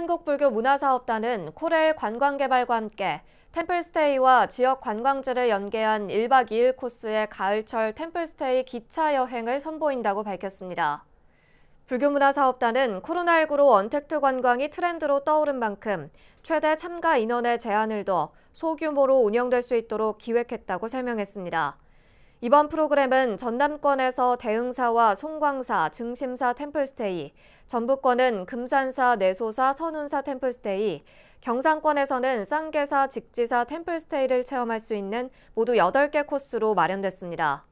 한국불교 문화사업단은 코렐 관광개발과 함께 템플스테이와 지역 관광지를 연계한 1박 2일 코스의 가을철 템플스테이 기차 여행을 선보인다고 밝혔습니다. 불교문화사업단은 코로나19로 원택트 관광이 트렌드로 떠오른 만큼 최대 참가 인원의 제한을 둬 소규모로 운영될 수 있도록 기획했다고 설명했습니다. 이번 프로그램은 전남권에서 대응사와 송광사, 증심사 템플스테이, 전북권은 금산사, 내소사, 선운사 템플스테이, 경상권에서는 쌍계사, 직지사 템플스테이를 체험할 수 있는 모두 8개 코스로 마련됐습니다.